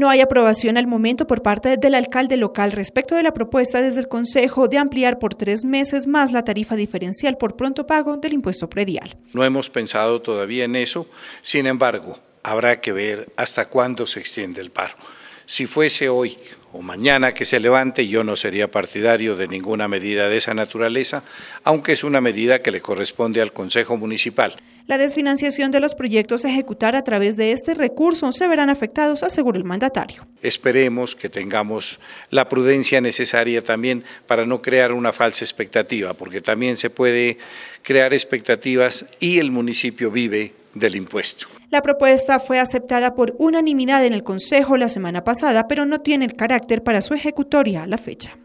No hay aprobación al momento por parte del alcalde local respecto de la propuesta desde el Consejo de ampliar por tres meses más la tarifa diferencial por pronto pago del impuesto predial. No hemos pensado todavía en eso, sin embargo, habrá que ver hasta cuándo se extiende el paro. Si fuese hoy o mañana que se levante, yo no sería partidario de ninguna medida de esa naturaleza, aunque es una medida que le corresponde al Consejo Municipal. La desfinanciación de los proyectos a ejecutar a través de este recurso se verán afectados, aseguró el mandatario. Esperemos que tengamos la prudencia necesaria también para no crear una falsa expectativa, porque también se puede crear expectativas y el municipio vive del impuesto. La propuesta fue aceptada por unanimidad en el Consejo la semana pasada, pero no tiene el carácter para su ejecutoria a la fecha.